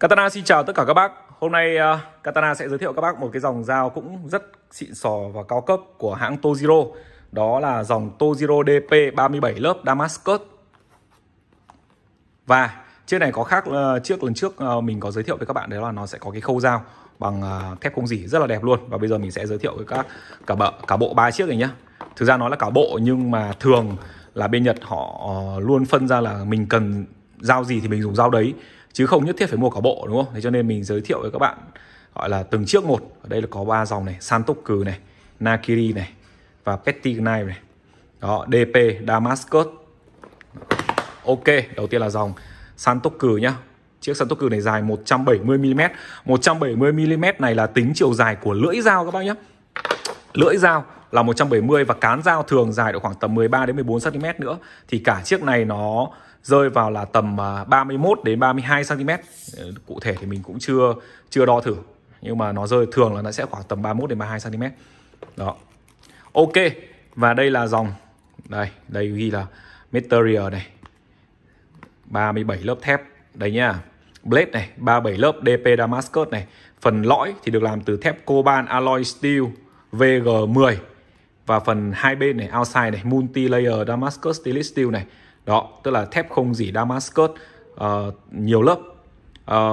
Katana xin chào tất cả các bác Hôm nay uh, Katana sẽ giới thiệu các bác một cái dòng dao cũng rất xịn sò và cao cấp của hãng Tojiro Đó là dòng Tojiro DP37 lớp Damascus Và chiếc này có khác uh, chiếc lần trước uh, mình có giới thiệu với các bạn đấy là nó sẽ có cái khâu dao bằng uh, thép không dỉ rất là đẹp luôn Và bây giờ mình sẽ giới thiệu với các cả, bộ cả bộ ba chiếc này nhá Thực ra nó là cả bộ nhưng mà thường là bên Nhật họ uh, luôn phân ra là mình cần dao gì thì mình dùng dao đấy chứ không nhất thiết phải mua cả bộ đúng không thế cho nên mình giới thiệu với các bạn gọi là từng chiếc một ở đây là có ba dòng này Santoku này Nakiri này và Petty Knife này đó DP Damascus ok đầu tiên là dòng Santoku nhá chiếc Santoku này dài 170 mm 170 mm này là tính chiều dài của lưỡi dao các bác nhé lưỡi dao là 170 và cán dao thường dài được khoảng tầm 13 đến 14 cm nữa thì cả chiếc này nó rơi vào là tầm 31 à, đến 32 cm ờ, cụ thể thì mình cũng chưa chưa đo thử nhưng mà nó rơi thường là nó sẽ khoảng tầm 31 đến 32 cm đó ok và đây là dòng đây đây ghi là material này 37 lớp thép đấy nhá blade này 37 lớp DP Damascus này phần lõi thì được làm từ thép coban alloy steel VG10 và phần hai bên này outside này multi layer Damascus stainless steel này đó tức là thép không dỉ Damascus uh, nhiều lớp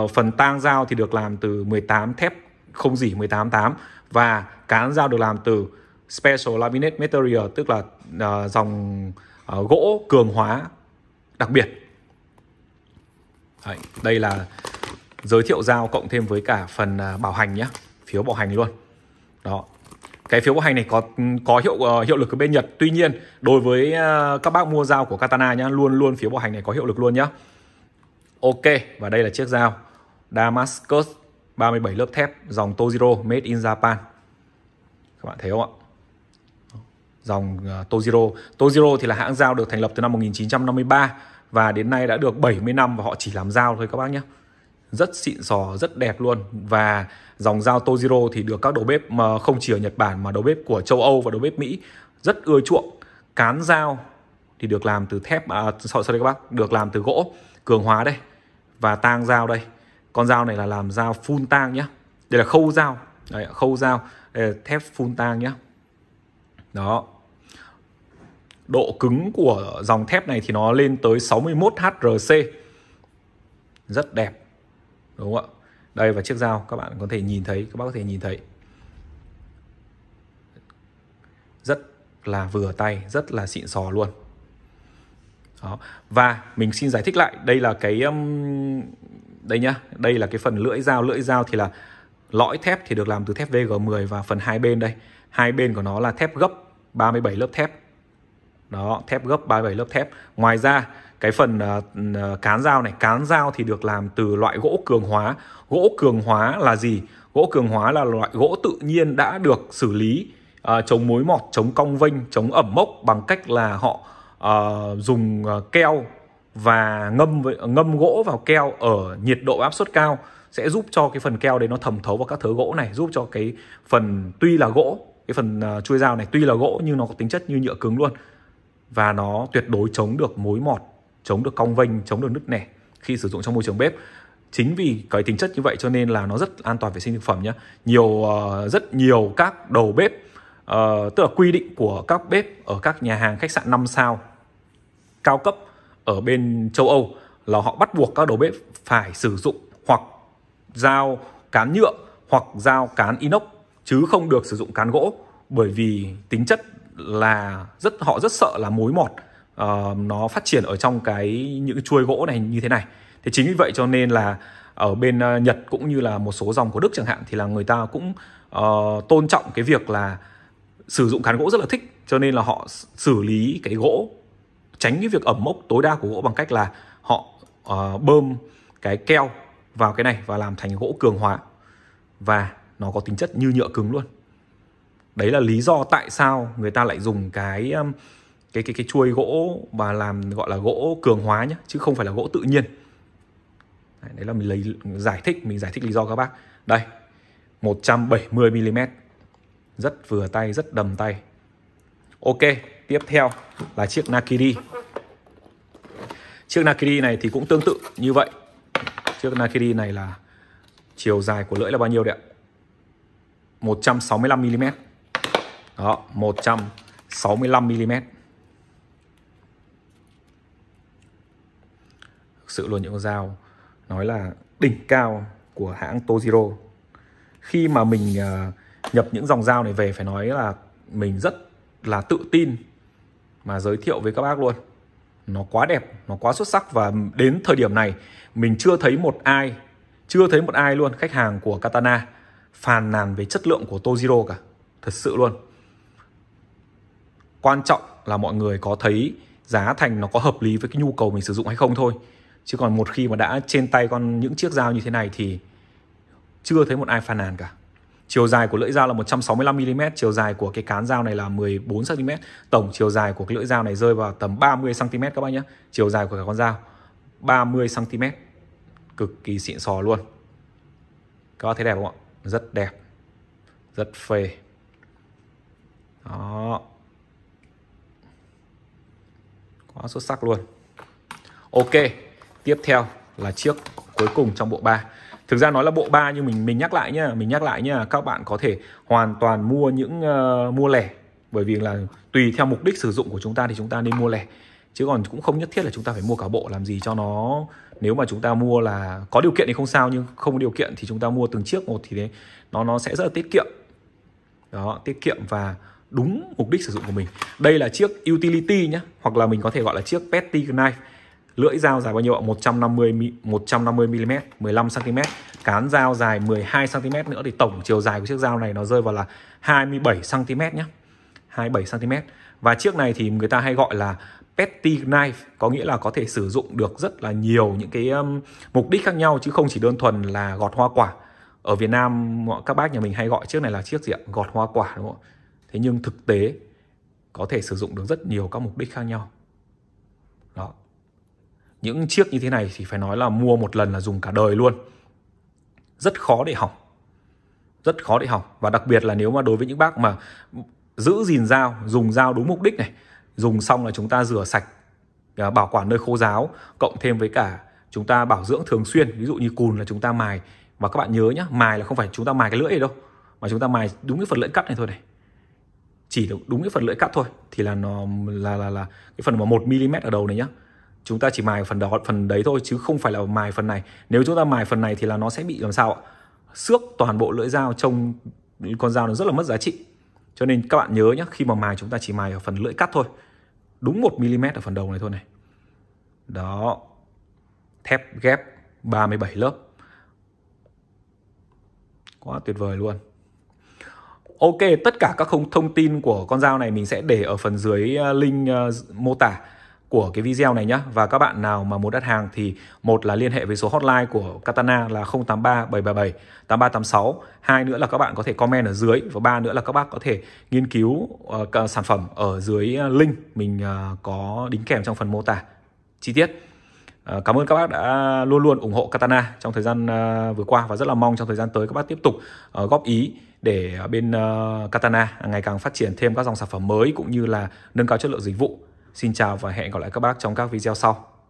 uh, phần tang dao thì được làm từ 18 thép không dỉ 188 và cán dao được làm từ special laminate material tức là uh, dòng uh, gỗ cường hóa đặc biệt Đấy, đây là giới thiệu dao cộng thêm với cả phần uh, bảo hành nhé phiếu bảo hành luôn đó cái phiếu bảo hành này có có hiệu uh, hiệu lực ở bên Nhật. Tuy nhiên, đối với uh, các bác mua dao của Katana nhá, luôn luôn phiếu bảo hành này có hiệu lực luôn nhá. Ok, và đây là chiếc dao Damascus 37 lớp thép dòng Tojiro made in Japan. Các bạn thấy không ạ? Dòng uh, ờ, Tojiro, Tojiro thì là hãng dao được thành lập từ năm 1953 và đến nay đã được 70 năm và họ chỉ làm dao thôi các bác nhé rất xịn sò rất đẹp luôn và dòng dao Tojiro thì được các đầu bếp mà không chỉ ở Nhật Bản mà đầu bếp của châu Âu và đầu bếp Mỹ rất ưa chuộng cán dao thì được làm từ thép à, sorry, các bác được làm từ gỗ cường hóa đây và tang dao đây con dao này là làm dao full tang nhá đây là khâu dao đây, khâu dao đây là thép full tang nhá đó độ cứng của dòng thép này thì nó lên tới 61 HRC rất đẹp đúng không ạ đây và chiếc dao các bạn có thể nhìn thấy các bác có thể nhìn thấy rất là vừa tay rất là xịn sò luôn đó. và mình xin giải thích lại đây là cái um, đây nhá đây là cái phần lưỡi dao lưỡi dao thì là lõi thép thì được làm từ thép VG10 và phần hai bên đây hai bên của nó là thép gấp 37 lớp thép đó thép gấp 37 lớp thép ngoài ra cái phần uh, cán dao này cán dao thì được làm từ loại gỗ cường hóa gỗ cường hóa là gì gỗ cường hóa là loại gỗ tự nhiên đã được xử lý uh, chống mối mọt chống cong vênh chống ẩm mốc bằng cách là họ uh, dùng uh, keo và ngâm ngâm gỗ vào keo ở nhiệt độ áp suất cao sẽ giúp cho cái phần keo đấy nó thẩm thấu vào các thớ gỗ này giúp cho cái phần tuy là gỗ cái phần uh, chuôi dao này tuy là gỗ nhưng nó có tính chất như nhựa cứng luôn và nó tuyệt đối chống được mối mọt chống được cong vênh chống được nứt nẻ khi sử dụng trong môi trường bếp chính vì cái tính chất như vậy cho nên là nó rất an toàn vệ sinh thực phẩm nhé nhiều uh, rất nhiều các đầu bếp uh, tức là quy định của các bếp ở các nhà hàng khách sạn 5 sao cao cấp ở bên châu Âu là họ bắt buộc các đầu bếp phải sử dụng hoặc dao cán nhựa hoặc dao cán inox chứ không được sử dụng cán gỗ bởi vì tính chất là rất họ rất sợ là mối mọt uh, nó phát triển ở trong cái những cái chuôi gỗ này như thế này thế chính vì vậy cho nên là ở bên uh, Nhật cũng như là một số dòng của Đức chẳng hạn thì là người ta cũng uh, tôn trọng cái việc là sử dụng cán gỗ rất là thích cho nên là họ xử lý cái gỗ tránh cái việc ẩm mốc tối đa của gỗ bằng cách là họ uh, bơm cái keo vào cái này và làm thành gỗ cường hóa và nó có tính chất như nhựa cứng luôn đấy là lý do tại sao người ta lại dùng cái cái cái cái chuôi gỗ và làm gọi là gỗ cường hóa nhé chứ không phải là gỗ tự nhiên đấy là mình lấy giải thích mình giải thích lý do các bác đây 170 mm rất vừa tay rất đầm tay ok tiếp theo là chiếc Nakiri chiếc Nakiri này thì cũng tương tự như vậy chiếc Nakiri này là chiều dài của lưỡi là bao nhiêu đấy ạ 165 mm đó 165 mm sự luôn những con dao nói là đỉnh cao của hãng Tojiro khi mà mình ờ, nhập những dòng dao này về phải nói là mình rất là tự tin mà giới thiệu với các bác luôn nó quá đẹp nó quá xuất sắc và đến thời điểm này mình chưa thấy một ai chưa thấy một ai luôn khách hàng của Katana phàn nàn về chất lượng của Tojiro cả thật sự luôn quan trọng là mọi người có thấy giá thành nó có hợp lý với cái nhu cầu mình sử dụng hay không thôi chứ còn một khi mà đã trên tay con những chiếc dao như thế này thì chưa thấy một ai phàn nàn cả chiều dài của lưỡi dao là 165 mm chiều dài của cái cán dao này là 14 cm tổng chiều dài của cái lưỡi dao này rơi vào tầm 30 cm các bác nhé chiều dài của cả con dao 30 cm cực kỳ xịn sò luôn các bác thấy đẹp không ạ rất đẹp rất phê đó quá xuất sắc luôn ok tiếp theo là chiếc cuối cùng trong bộ ba thực ra nói là bộ ba nhưng mình mình nhắc lại nhá mình nhắc lại nhá các bạn có thể hoàn toàn mua những uh, mua lẻ bởi vì là tùy theo mục đích sử dụng của chúng ta thì chúng ta nên mua lẻ chứ còn cũng không nhất thiết là chúng ta phải mua cả bộ làm gì cho nó nếu mà chúng ta mua là có điều kiện thì không sao nhưng không có điều kiện thì chúng ta mua từng chiếc một thì đấy nó nó sẽ rất là tiết kiệm đó tiết kiệm và đúng mục đích sử dụng của mình đây là chiếc utility nhá hoặc là mình có thể gọi là chiếc petty knife lưỡi dao dài bao nhiêu ạ 150 150 mm 15 cm cán dao dài 12 cm nữa thì tổng chiều dài của chiếc dao này nó rơi vào là 27 cm nhé 27 cm và chiếc này thì người ta hay gọi là petty knife có nghĩa là có thể sử dụng được rất là nhiều những cái um, mục đích khác nhau chứ không chỉ đơn thuần là gọt hoa quả ở Việt Nam các bác nhà mình hay gọi chiếc này là chiếc gì ạ gọt hoa quả đúng không thế nhưng thực tế có thể sử dụng được rất nhiều các mục đích khác nhau đó những chiếc như thế này thì phải nói là mua một lần là dùng cả đời luôn rất khó để hỏng rất khó để hỏng và đặc biệt là nếu mà đối với những bác mà giữ gìn dao dùng dao đúng mục đích này dùng xong là chúng ta rửa sạch à, bảo quản nơi khô ráo cộng thêm với cả chúng ta bảo dưỡng thường xuyên ví dụ như cùn là chúng ta mài và các bạn nhớ nhá mài là không phải chúng ta mài cái lưỡi này đâu mà chúng ta mài đúng cái phần lưỡi cắt này thôi này chỉ đúng cái phần lưỡi cắt thôi thì là nó là là là cái phần mà một mm ở đầu này nhá chúng ta chỉ mài phần đó phần đấy thôi chứ không phải là mài phần này nếu chúng ta mài phần này thì là nó sẽ bị làm sao ạ xước toàn bộ lưỡi dao trông con dao nó rất là mất giá trị cho nên các bạn nhớ nhé khi mà mài chúng ta chỉ mài ở phần lưỡi cắt thôi đúng 1 mm ở phần đầu này thôi này đó thép ghép 37 lớp quá tuyệt vời luôn Ok, tất cả các thông tin của con dao này mình sẽ để ở phần dưới ờ, link ờ, mô tả của cái video này nhé và các bạn nào mà muốn đặt hàng thì một là liên hệ với số hotline của Katana là 083 777 8386 hai nữa là các bạn có thể comment ở dưới và ba nữa là các bác có thể nghiên cứu uh, sản phẩm ở dưới ờ, link mình uh, có đính kèm trong phần mô tả chi tiết Cảm ơn các bác đã luôn luôn ủng hộ Katana trong thời gian vừa qua và rất là mong trong thời gian tới các bác tiếp tục góp ý để bên Katana ngày càng phát triển thêm các dòng sản phẩm mới cũng như là nâng cao chất lượng dịch vụ Xin chào và hẹn gặp lại các bác trong các video sau.